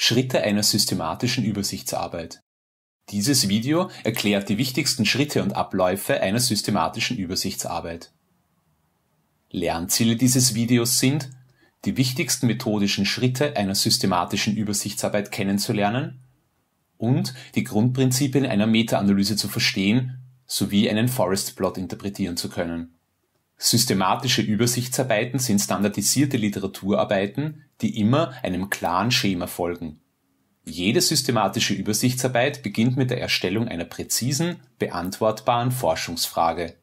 Schritte einer systematischen Übersichtsarbeit. Dieses Video erklärt die wichtigsten Schritte und Abläufe einer systematischen Übersichtsarbeit. Lernziele dieses Videos sind, die wichtigsten methodischen Schritte einer systematischen Übersichtsarbeit kennenzulernen und die Grundprinzipien einer Meta-Analyse zu verstehen sowie einen Forest Plot interpretieren zu können. Systematische Übersichtsarbeiten sind standardisierte Literaturarbeiten, die immer einem klaren Schema folgen. Jede systematische Übersichtsarbeit beginnt mit der Erstellung einer präzisen, beantwortbaren Forschungsfrage.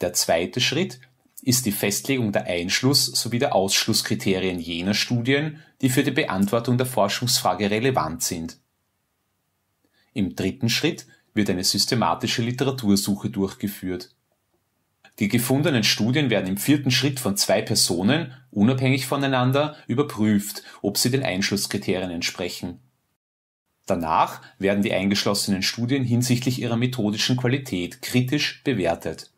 Der zweite Schritt ist die Festlegung der Einschluss sowie der Ausschlusskriterien jener Studien, die für die Beantwortung der Forschungsfrage relevant sind. Im dritten Schritt wird eine systematische Literatursuche durchgeführt die gefundenen Studien werden im vierten Schritt von zwei Personen, unabhängig voneinander, überprüft, ob sie den Einschlusskriterien entsprechen. Danach werden die eingeschlossenen Studien hinsichtlich ihrer methodischen Qualität kritisch bewertet.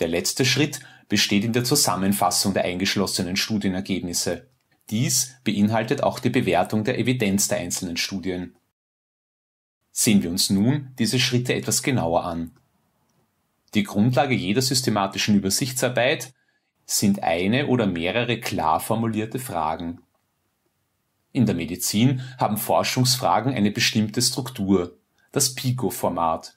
Der letzte Schritt besteht in der Zusammenfassung der eingeschlossenen Studienergebnisse. Dies beinhaltet auch die Bewertung der Evidenz der einzelnen Studien. Sehen wir uns nun diese Schritte etwas genauer an. Die Grundlage jeder systematischen Übersichtsarbeit sind eine oder mehrere klar formulierte Fragen. In der Medizin haben Forschungsfragen eine bestimmte Struktur, das PICO-Format.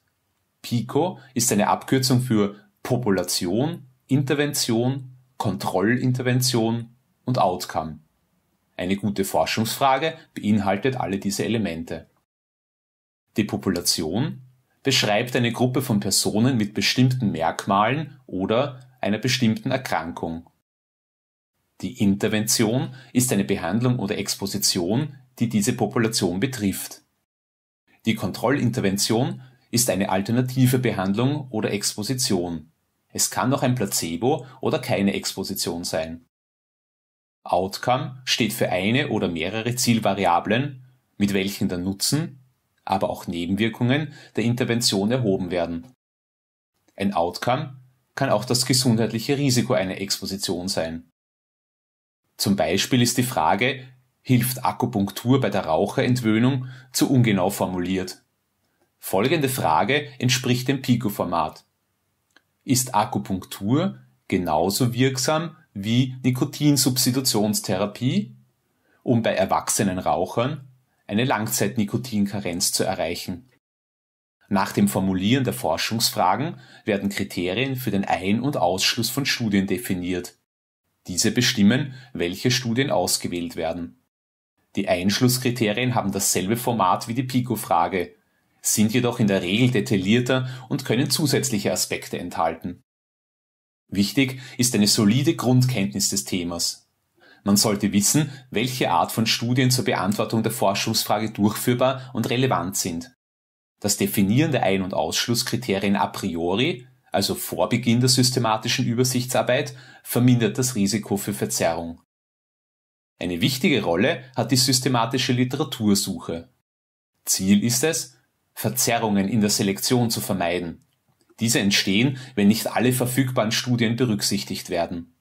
PICO ist eine Abkürzung für Population, Intervention, Kontrollintervention und Outcome. Eine gute Forschungsfrage beinhaltet alle diese Elemente. Die Population beschreibt eine Gruppe von Personen mit bestimmten Merkmalen oder einer bestimmten Erkrankung. Die Intervention ist eine Behandlung oder Exposition, die diese Population betrifft. Die Kontrollintervention ist eine alternative Behandlung oder Exposition. Es kann auch ein Placebo oder keine Exposition sein. Outcome steht für eine oder mehrere Zielvariablen, mit welchen der Nutzen, aber auch Nebenwirkungen der Intervention erhoben werden. Ein Outcome kann auch das gesundheitliche Risiko einer Exposition sein. Zum Beispiel ist die Frage, hilft Akupunktur bei der Raucherentwöhnung, zu ungenau formuliert. Folgende Frage entspricht dem Pico-Format. Ist Akupunktur genauso wirksam wie Nikotinsubstitutionstherapie, um bei erwachsenen Rauchern eine Langzeitnikotinkarenz zu erreichen. Nach dem Formulieren der Forschungsfragen werden Kriterien für den Ein- und Ausschluss von Studien definiert. Diese bestimmen, welche Studien ausgewählt werden. Die Einschlusskriterien haben dasselbe Format wie die Pico-Frage, sind jedoch in der Regel detaillierter und können zusätzliche Aspekte enthalten. Wichtig ist eine solide Grundkenntnis des Themas. Man sollte wissen, welche Art von Studien zur Beantwortung der Forschungsfrage durchführbar und relevant sind. Das Definieren der Ein- und Ausschlusskriterien a priori, also vor Beginn der systematischen Übersichtsarbeit, vermindert das Risiko für Verzerrung. Eine wichtige Rolle hat die systematische Literatursuche. Ziel ist es, Verzerrungen in der Selektion zu vermeiden. Diese entstehen, wenn nicht alle verfügbaren Studien berücksichtigt werden.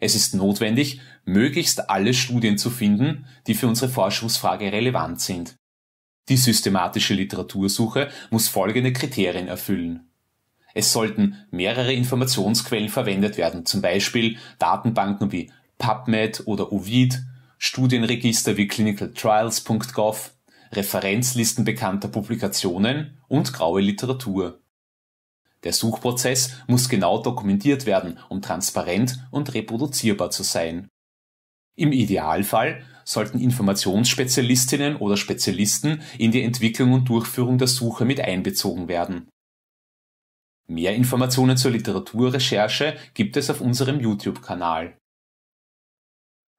Es ist notwendig, möglichst alle Studien zu finden, die für unsere Forschungsfrage relevant sind. Die systematische Literatursuche muss folgende Kriterien erfüllen. Es sollten mehrere Informationsquellen verwendet werden, zum Beispiel Datenbanken wie PubMed oder Ovid, Studienregister wie clinicaltrials.gov, Referenzlisten bekannter Publikationen und graue Literatur. Der Suchprozess muss genau dokumentiert werden, um transparent und reproduzierbar zu sein. Im Idealfall sollten Informationsspezialistinnen oder Spezialisten in die Entwicklung und Durchführung der Suche mit einbezogen werden. Mehr Informationen zur Literaturrecherche gibt es auf unserem YouTube-Kanal.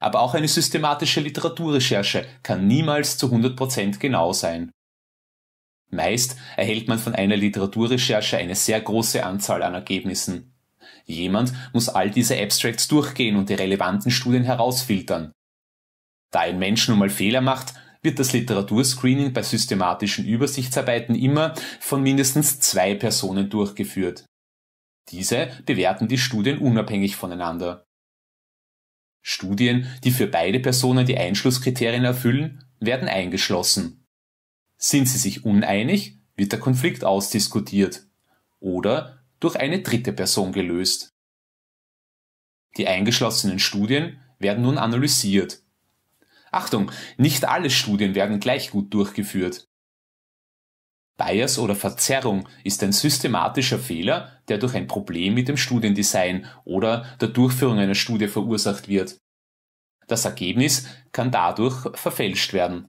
Aber auch eine systematische Literaturrecherche kann niemals zu 100% genau sein. Meist erhält man von einer Literaturrecherche eine sehr große Anzahl an Ergebnissen. Jemand muss all diese Abstracts durchgehen und die relevanten Studien herausfiltern. Da ein Mensch nun mal Fehler macht, wird das Literaturscreening bei systematischen Übersichtsarbeiten immer von mindestens zwei Personen durchgeführt. Diese bewerten die Studien unabhängig voneinander. Studien, die für beide Personen die Einschlusskriterien erfüllen, werden eingeschlossen sind sie sich uneinig, wird der Konflikt ausdiskutiert oder durch eine dritte Person gelöst. Die eingeschlossenen Studien werden nun analysiert. Achtung, nicht alle Studien werden gleich gut durchgeführt. Bias oder Verzerrung ist ein systematischer Fehler, der durch ein Problem mit dem Studiendesign oder der Durchführung einer Studie verursacht wird. Das Ergebnis kann dadurch verfälscht werden.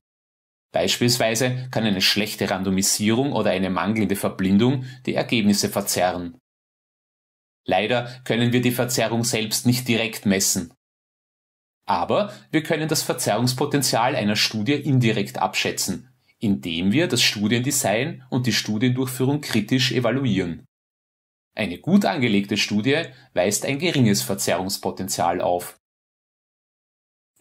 Beispielsweise kann eine schlechte Randomisierung oder eine mangelnde Verblindung die Ergebnisse verzerren. Leider können wir die Verzerrung selbst nicht direkt messen. Aber wir können das Verzerrungspotenzial einer Studie indirekt abschätzen, indem wir das Studiendesign und die Studiendurchführung kritisch evaluieren. Eine gut angelegte Studie weist ein geringes Verzerrungspotenzial auf.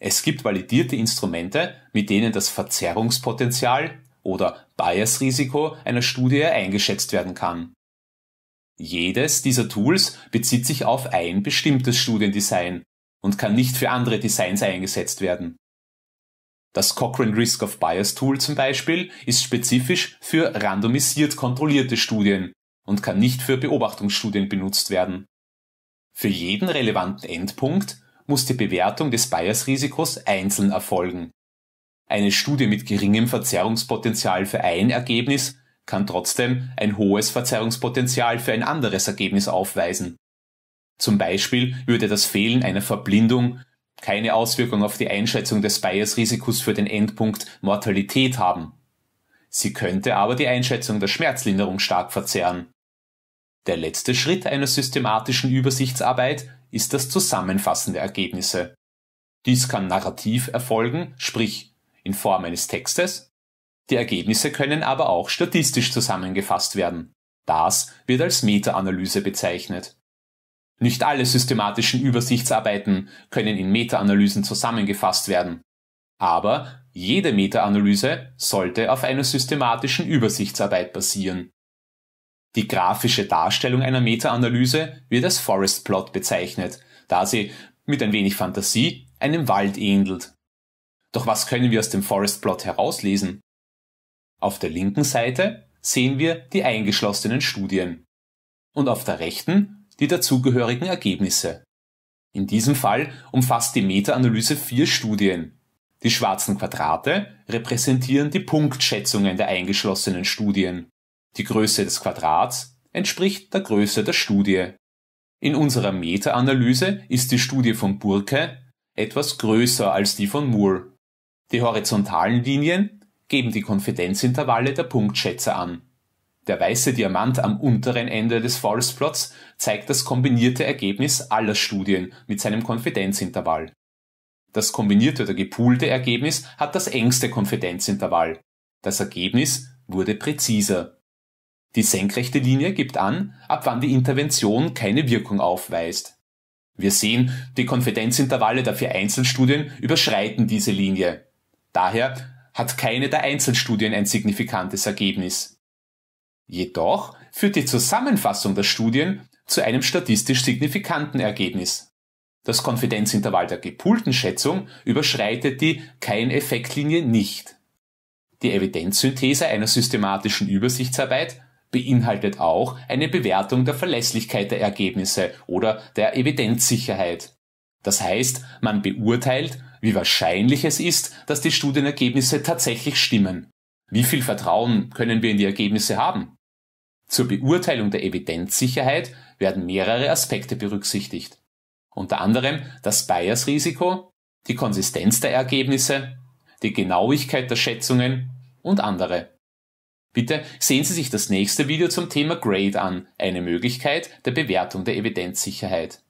Es gibt validierte Instrumente, mit denen das Verzerrungspotenzial oder Biasrisiko einer Studie eingeschätzt werden kann. Jedes dieser Tools bezieht sich auf ein bestimmtes Studiendesign und kann nicht für andere Designs eingesetzt werden. Das Cochrane Risk of Bias Tool zum Beispiel ist spezifisch für randomisiert kontrollierte Studien und kann nicht für Beobachtungsstudien benutzt werden. Für jeden relevanten Endpunkt muss die Bewertung des Bias-Risikos einzeln erfolgen. Eine Studie mit geringem Verzerrungspotenzial für ein Ergebnis kann trotzdem ein hohes Verzerrungspotenzial für ein anderes Ergebnis aufweisen. Zum Beispiel würde das Fehlen einer Verblindung keine Auswirkung auf die Einschätzung des Bias-Risikos für den Endpunkt Mortalität haben. Sie könnte aber die Einschätzung der Schmerzlinderung stark verzerren. Der letzte Schritt einer systematischen Übersichtsarbeit ist das Zusammenfassen der Ergebnisse. Dies kann narrativ erfolgen, sprich in Form eines Textes. Die Ergebnisse können aber auch statistisch zusammengefasst werden. Das wird als Meta-Analyse bezeichnet. Nicht alle systematischen Übersichtsarbeiten können in Meta-Analysen zusammengefasst werden. Aber jede Meta-Analyse sollte auf einer systematischen Übersichtsarbeit basieren. Die grafische Darstellung einer Meta-Analyse wird als Forest Plot bezeichnet, da sie mit ein wenig Fantasie einem Wald ähnelt. Doch was können wir aus dem Forest Plot herauslesen? Auf der linken Seite sehen wir die eingeschlossenen Studien und auf der rechten die dazugehörigen Ergebnisse. In diesem Fall umfasst die Meta-Analyse vier Studien. Die schwarzen Quadrate repräsentieren die Punktschätzungen der eingeschlossenen Studien die Größe des Quadrats entspricht der Größe der Studie. In unserer Meta-Analyse ist die Studie von Burke etwas größer als die von Moore. Die horizontalen Linien geben die Konfidenzintervalle der Punktschätzer an. Der weiße Diamant am unteren Ende des Falsplots zeigt das kombinierte Ergebnis aller Studien mit seinem Konfidenzintervall. Das kombinierte oder gepoolte Ergebnis hat das engste Konfidenzintervall. Das Ergebnis wurde präziser. Die senkrechte Linie gibt an, ab wann die Intervention keine Wirkung aufweist. Wir sehen, die Konfidenzintervalle der vier Einzelstudien überschreiten diese Linie. Daher hat keine der Einzelstudien ein signifikantes Ergebnis. Jedoch führt die Zusammenfassung der Studien zu einem statistisch signifikanten Ergebnis. Das Konfidenzintervall der gepulten Schätzung überschreitet die Kein-Effektlinie nicht. Die Evidenzsynthese einer systematischen Übersichtsarbeit beinhaltet auch eine Bewertung der Verlässlichkeit der Ergebnisse oder der Evidenzsicherheit. Das heißt, man beurteilt, wie wahrscheinlich es ist, dass die Studienergebnisse tatsächlich stimmen. Wie viel Vertrauen können wir in die Ergebnisse haben? Zur Beurteilung der Evidenzsicherheit werden mehrere Aspekte berücksichtigt. Unter anderem das Bias-Risiko, die Konsistenz der Ergebnisse, die Genauigkeit der Schätzungen und andere. Bitte sehen Sie sich das nächste Video zum Thema Grade an, eine Möglichkeit der Bewertung der Evidenzsicherheit.